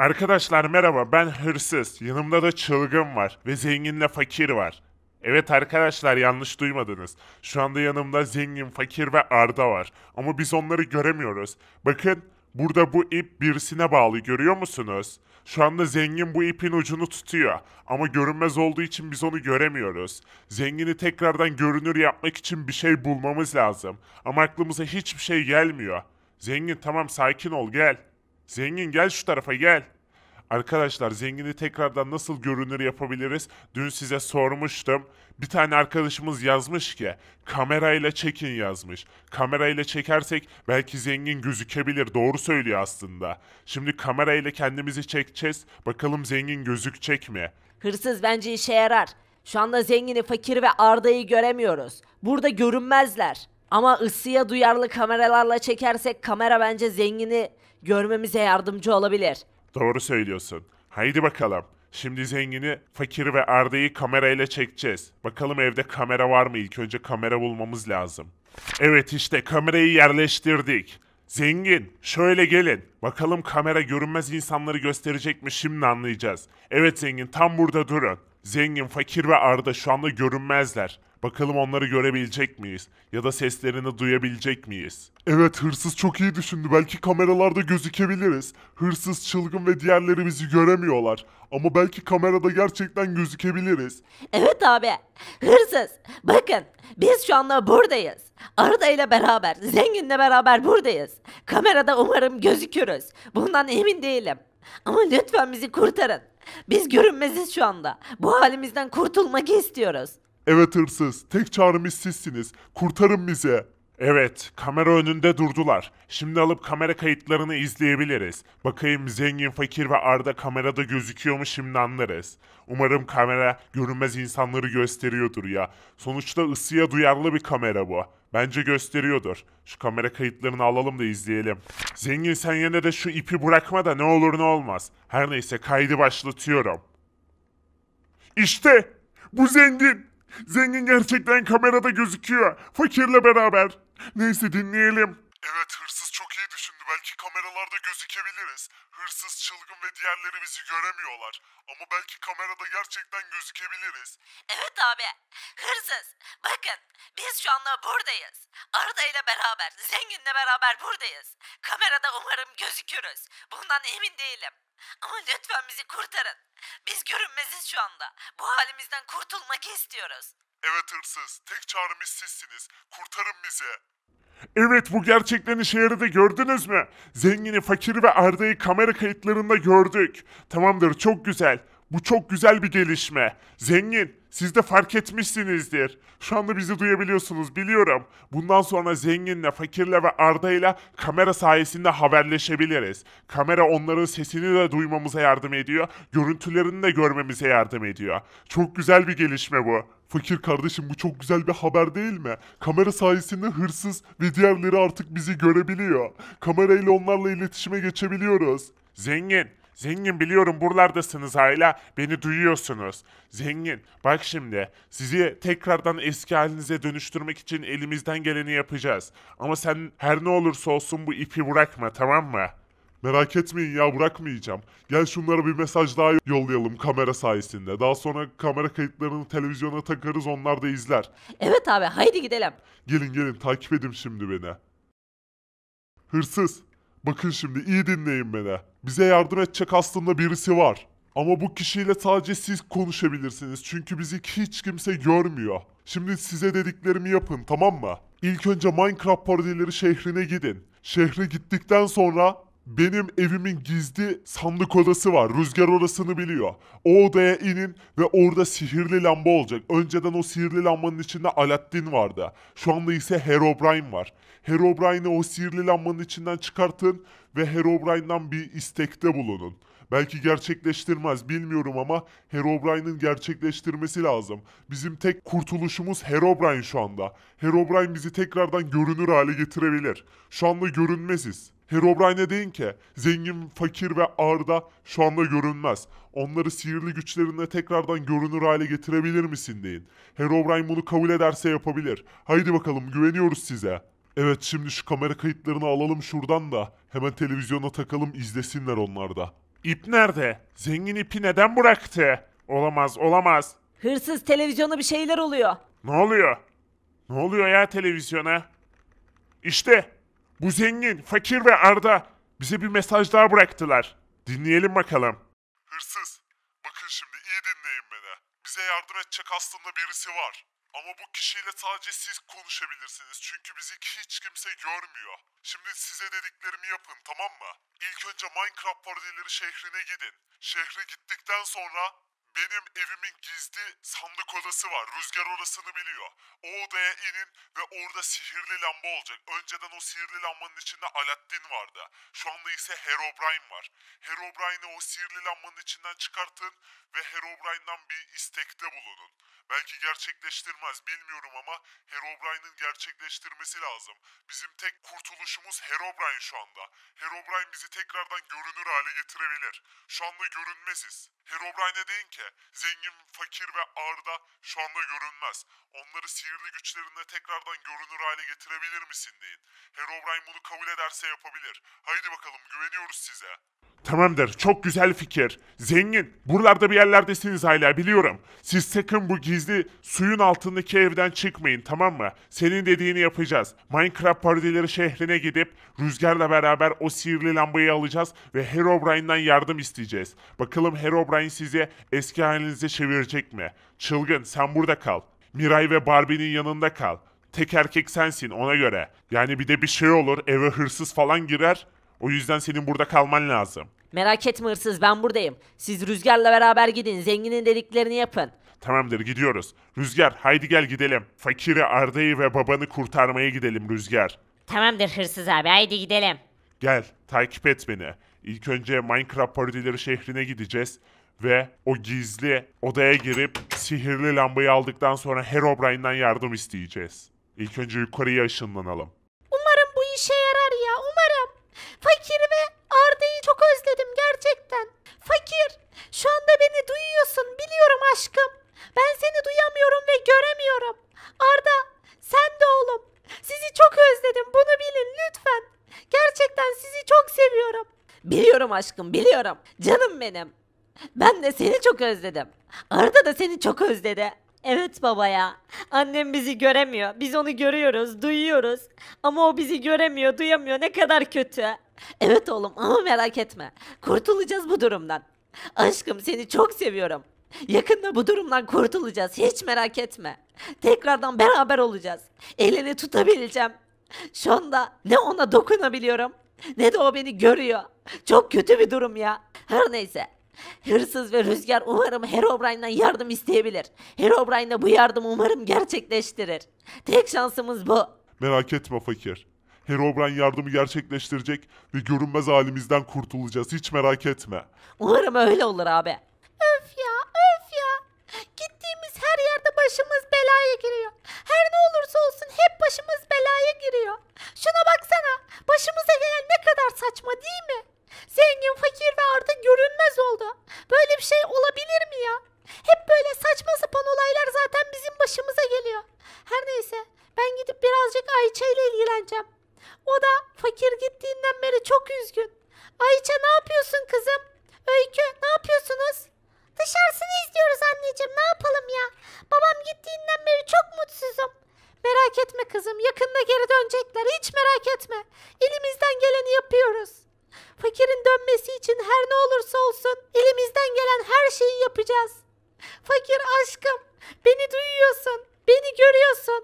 Arkadaşlar merhaba ben hırsız. Yanımda da çılgın var ve zenginle fakir var. Evet arkadaşlar yanlış duymadınız. Şu anda yanımda zengin, fakir ve Arda var. Ama biz onları göremiyoruz. Bakın burada bu ip birisine bağlı görüyor musunuz? Şu anda zengin bu ipin ucunu tutuyor. Ama görünmez olduğu için biz onu göremiyoruz. Zengini tekrardan görünür yapmak için bir şey bulmamız lazım. Ama aklımıza hiçbir şey gelmiyor. Zengin tamam sakin ol gel. Zengin gel şu tarafa gel. Arkadaşlar zengini tekrardan nasıl görünür yapabiliriz? Dün size sormuştum. Bir tane arkadaşımız yazmış ki kamerayla çekin yazmış. Kamerayla çekersek belki zengin gözükebilir. Doğru söylüyor aslında. Şimdi kamerayla kendimizi çekeceğiz. Bakalım zengin gözükecek mi? Hırsız bence işe yarar. Şu anda zengini, fakir ve Arda'yı göremiyoruz. Burada görünmezler. Ama ısıya duyarlı kameralarla çekersek kamera bence zengini görmemize yardımcı olabilir. Doğru söylüyorsun. Haydi bakalım. Şimdi zengini, fakiri ve Arda'yı kamerayla çekeceğiz. Bakalım evde kamera var mı? İlk önce kamera bulmamız lazım. Evet işte kamerayı yerleştirdik. Zengin, şöyle gelin. Bakalım kamera görünmez insanları gösterecek mi şimdi anlayacağız. Evet zengin, tam burada durun. Zengin, fakir ve Arda şu anda görünmezler. Bakalım onları görebilecek miyiz? Ya da seslerini duyabilecek miyiz? Evet hırsız çok iyi düşündü. Belki kameralarda gözükebiliriz. Hırsız çılgın ve diğerleri bizi göremiyorlar. Ama belki kamerada gerçekten gözükebiliriz. Evet abi. Hırsız. Bakın biz şu anda buradayız. Arda ile beraber, Zengin'le beraber buradayız. Kamerada umarım gözükürüz. Bundan emin değilim. Ama lütfen bizi kurtarın. Biz görünmeziz şu anda. Bu halimizden kurtulmak istiyoruz. Evet hırsız, tek çağrımız sizsiniz. Kurtarın bize. Evet, kamera önünde durdular. Şimdi alıp kamera kayıtlarını izleyebiliriz. Bakayım zengin, fakir ve Arda kamerada gözüküyor mu şimdi anlarız. Umarım kamera görünmez insanları gösteriyordur ya. Sonuçta ısıya duyarlı bir kamera bu. Bence gösteriyordur. Şu kamera kayıtlarını alalım da izleyelim. Zengin sen yine de şu ipi bırakma da ne olur ne olmaz. Her neyse kaydı başlatıyorum. İşte bu zengin. Zengin gerçekten kamerada gözüküyor. Fakirle beraber. Neyse dinleyelim. Evet diğerleri bizi göremiyorlar. Ama belki kamerada gerçekten gözükebiliriz. Evet abi. Hırsız. Bakın biz şu anda buradayız. Arda ile beraber, Zengin'le beraber buradayız. Kamerada umarım gözükürüz. Bundan emin değilim. Ama lütfen bizi kurtarın. Biz görünmeziz şu anda. Bu halimizden kurtulmak istiyoruz. Evet hırsız. Tek çaremiz sizsiniz. Kurtarın bizi. Evet bu gerçekten işe yaradı gördünüz mü? Zengini, fakiri ve Arda'yı kamera kayıtlarında gördük. Tamamdır çok güzel. Bu çok güzel bir gelişme. Zengin, siz de fark etmişsinizdir. Şu anda bizi duyabiliyorsunuz biliyorum. Bundan sonra Zengin'le, Fakir'le ve Arda'yla kamera sayesinde haberleşebiliriz. Kamera onların sesini de duymamıza yardım ediyor, görüntülerini de görmemize yardım ediyor. Çok güzel bir gelişme bu. Fakir kardeşim bu çok güzel bir haber değil mi? Kamera sayesinde hırsız ve diğerleri artık bizi görebiliyor. Kamerayla onlarla iletişime geçebiliyoruz. Zengin, Zengin biliyorum buralardasınız hala. Beni duyuyorsunuz. Zengin bak şimdi sizi tekrardan eski halinize dönüştürmek için elimizden geleni yapacağız. Ama sen her ne olursa olsun bu ipi bırakma tamam mı? Merak etmeyin ya bırakmayacağım. Gel şunlara bir mesaj daha yollayalım kamera sayesinde. Daha sonra kamera kayıtlarını televizyona takarız onlar da izler. Evet abi haydi gidelim. Gelin gelin takip edin şimdi beni. Hırsız Bakın şimdi iyi dinleyin beni. Bize yardım edecek aslında birisi var. Ama bu kişiyle sadece siz konuşabilirsiniz. Çünkü bizi hiç kimse görmüyor. Şimdi size dediklerimi yapın tamam mı? İlk önce Minecraft parodileri şehrine gidin. Şehre gittikten sonra benim evimin gizli sandık odası var. Rüzgar orasını biliyor. O odaya inin ve orada sihirli lamba olacak. Önceden o sihirli lambanın içinde Aladdin vardı. Şu anda ise Herobrine var. Herobrine'i o sihirli lambanın içinden çıkartın ve Herobrine'dan bir istekte bulunun. Belki gerçekleştirmez bilmiyorum ama Herobrine'in gerçekleştirmesi lazım. Bizim tek kurtuluşumuz Herobrine şu anda. Herobrine bizi tekrardan görünür hale getirebilir. Şu anda görünmeziz. Herobrine'e deyin ki zengin, fakir ve Arda şu anda görünmez. Onları sihirli güçlerine tekrardan görünür hale getirebilir misin deyin. Herobrine bunu kabul ederse yapabilir. Haydi bakalım güveniyoruz size. Evet şimdi şu kamera kayıtlarını alalım şuradan da hemen televizyona takalım izlesinler onlar da. İp nerede? Zengin ipi neden bıraktı? Olamaz olamaz. Hırsız televizyona bir şeyler oluyor. Ne oluyor? Ne oluyor ya televizyona? İşte bu zengin, fakir ve Arda bize bir mesaj daha bıraktılar. Dinleyelim bakalım. Hırsız, bakın şimdi iyi dinleyin beni. Bize yardım edecek aslında birisi var. Ama bu kişiyle sadece siz konuşabilirsiniz. Çünkü bizi hiç kimse görmüyor. Şimdi size dediklerimi yapın tamam mı? İlk önce Minecraft parodileri şehrine gidin. Şehre gittikten sonra benim evimin gizli sandık odası var. Rüzgar orasını biliyor. O odaya inin ve orada sihirli lamba olacak. Önceden o sihirli lambanın içinde Aladdin vardı. Şu anda ise Herobrine var. Herobrine'i o sihirli lambanın içinden çıkartın ve Herobrine'dan bir istekte bulunun. Belki gerçekleştirmez bilmiyorum ama Herobrine'ın gerçekleştirmesi lazım. Bizim tek kurtuluşumuz Herobrine şu anda. Herobrine bizi tekrardan görünür hale getirebilir. Şu anda görünmeziz. Herobrine'e deyin ki zengin, fakir ve Arda şu anda görünmez. Onları sihirli güçlerinde tekrardan görünür hale getirebilir misin deyin. Herobrine bunu kabul ederse yapabilir. Haydi bakalım güveniyoruz size. Tamamdır, çok güzel fikir. Zengin, buralarda bir yerlerdesiniz hala biliyorum. Siz sakın bu gizli suyun altındaki evden çıkmayın tamam mı? Senin dediğini yapacağız. Minecraft parodileri şehrine gidip Rüzgar'la beraber o sihirli lambayı alacağız ve Herobrine'den yardım isteyeceğiz. Bakalım Herobrine sizi eski halinize çevirecek mi? Çılgın, sen burada kal. Miray ve Barbie'nin yanında kal. Tek erkek sensin ona göre. Yani bir de bir şey olur, eve hırsız falan girer, o yüzden senin burada kalman lazım. Merak etme hırsız ben buradayım. Siz Rüzgar'la beraber gidin. Zenginin dediklerini yapın. Tamamdır gidiyoruz. Rüzgar haydi gel gidelim. Fakiri Arda'yı ve babanı kurtarmaya gidelim Rüzgar. Tamamdır hırsız abi haydi gidelim. Gel takip et beni. İlk önce Minecraft parodileri şehrine gideceğiz ve o gizli odaya girip sihirli lambayı aldıktan sonra Herobrine'den yardım isteyeceğiz. İlk önce yukarıya ışınlanalım. Biliyorum aşkım biliyorum. Canım benim. Ben de seni çok özledim. Arda da seni çok özledi. Evet baba ya. Annem bizi göremiyor. Biz onu görüyoruz, duyuyoruz. Ama o bizi göremiyor, duyamıyor. Ne kadar kötü. Evet oğlum ama merak etme. Kurtulacağız bu durumdan. Aşkım seni çok seviyorum. Yakında bu durumdan kurtulacağız. Hiç merak etme. Tekrardan beraber olacağız. Elini tutabileceğim. Şu anda ne ona dokunabiliyorum ne de o beni görüyor. Çok kötü bir durum ya. Her neyse. Hırsız ve Rüzgar umarım Herobrine'den yardım isteyebilir. Herobrine de bu yardımı umarım gerçekleştirir. Tek şansımız bu. Merak etme fakir. Herobrine yardımı gerçekleştirecek ve görünmez halimizden kurtulacağız. Hiç merak etme. Umarım öyle olur abi. Öf ya öf ya. Gittiğimiz her yerde başımız belaya giriyor. Her ne olursa olsun hep başımız belaya giriyor kadar saçma değil mi? Zengin, fakir ve artık görünmez oldu. Böyle bir şey olabilir mi ya? Hep böyle saçma sapan olaylar zaten bizim başımıza geliyor. Her neyse ben gidip birazcık Ayça ile ilgileneceğim. O da fakir gittiğinden beri çok üzgün. Ayça ne yapıyorsun kızım? Öykü ne yapıyorsunuz? Dışarısını izliyoruz anneciğim ne yapalım ya? Babam gittiğinden beri çok mutsuzum. Merak etme kızım yakında geri dönecekler hiç merak etme. Elimizden geleni yapıyoruz. Fakirin dönmesi için her ne olursa olsun elimizden gelen her şeyi yapacağız. Fakir aşkım beni duyuyorsun, beni görüyorsun.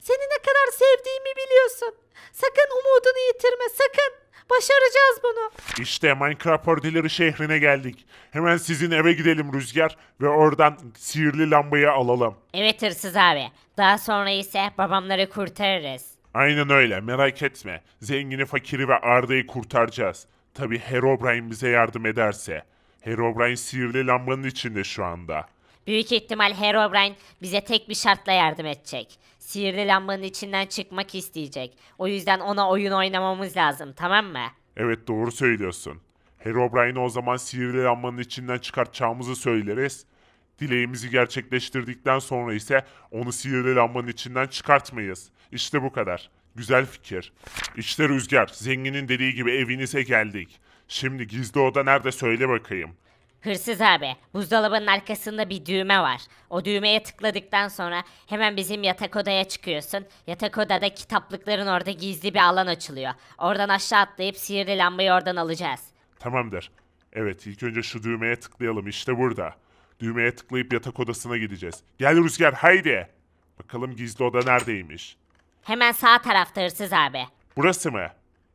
Seni ne kadar sevdiğimi biliyorsun. Sakın umudunu yitirme sakın. Başaracağız bunu. İşte Minecraft Ordileri şehrine geldik. Hemen sizin eve gidelim Rüzgar ve oradan sihirli lambayı alalım. Evet hırsız abi. Daha sonra ise babamları kurtarırız. Aynen öyle merak etme. Zengini, fakiri ve Arda'yı kurtaracağız. Tabi Herobrine bize yardım ederse. Herobrine sihirli lambanın içinde şu anda. Büyük ihtimal Herobrine bize tek bir şartla yardım edecek. Sihirli lambanın içinden çıkmak isteyecek. O yüzden ona oyun oynamamız lazım tamam mı? Evet doğru söylüyorsun. Herobrine'i o zaman sihirli lambanın içinden çıkartacağımızı söyleriz. Dileğimizi gerçekleştirdikten sonra ise onu sihirli lambanın içinden çıkartmayız. İşte bu kadar. Güzel fikir. İşte Rüzgar, zenginin dediği gibi evinize geldik. Şimdi gizli oda nerede söyle bakayım. Hırsız abi, buzdolabının arkasında bir düğme var. O düğmeye tıkladıktan sonra hemen bizim yatak odaya çıkıyorsun. Yatak odada kitaplıkların orada gizli bir alan açılıyor. Oradan aşağı atlayıp sihirli lambayı oradan alacağız. Tamamdır. Evet ilk önce şu düğmeye tıklayalım işte burada. Düğmeye tıklayıp yatak odasına gideceğiz. Gel Rüzgar haydi. Bakalım gizli oda neredeymiş. Hemen sağ tarafta hırsız abi. Burası mı?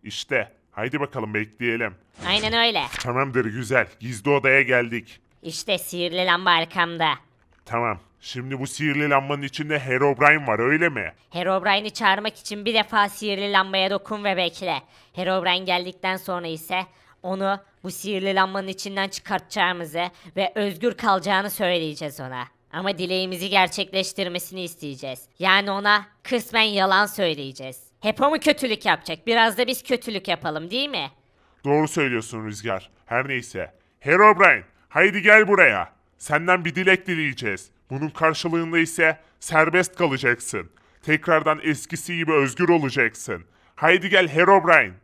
İşte. Haydi bakalım bekleyelim. Aynen öyle. Tamamdır güzel. Gizli odaya geldik. İşte sihirli lamba arkamda. Tamam. Şimdi bu sihirli lambanın içinde Herobrine var öyle mi? Herobrine'i çağırmak için bir defa sihirli lambaya dokun ve bekle. Herobrine geldikten sonra ise onu bu sihirli lambanın içinden çıkartacağımızı ve özgür kalacağını söyleyeceğiz ona. Ama dileğimizi gerçekleştirmesini isteyeceğiz. Yani ona kısmen yalan söyleyeceğiz. Hep o mu kötülük yapacak? Biraz da biz kötülük yapalım değil mi? Doğru söylüyorsun Rüzgar. Her neyse. Hero Herobrine haydi gel buraya. Senden bir dilek dileyeceğiz. Bunun karşılığında ise serbest kalacaksın. Tekrardan eskisi gibi özgür olacaksın. Haydi gel Hero Herobrine.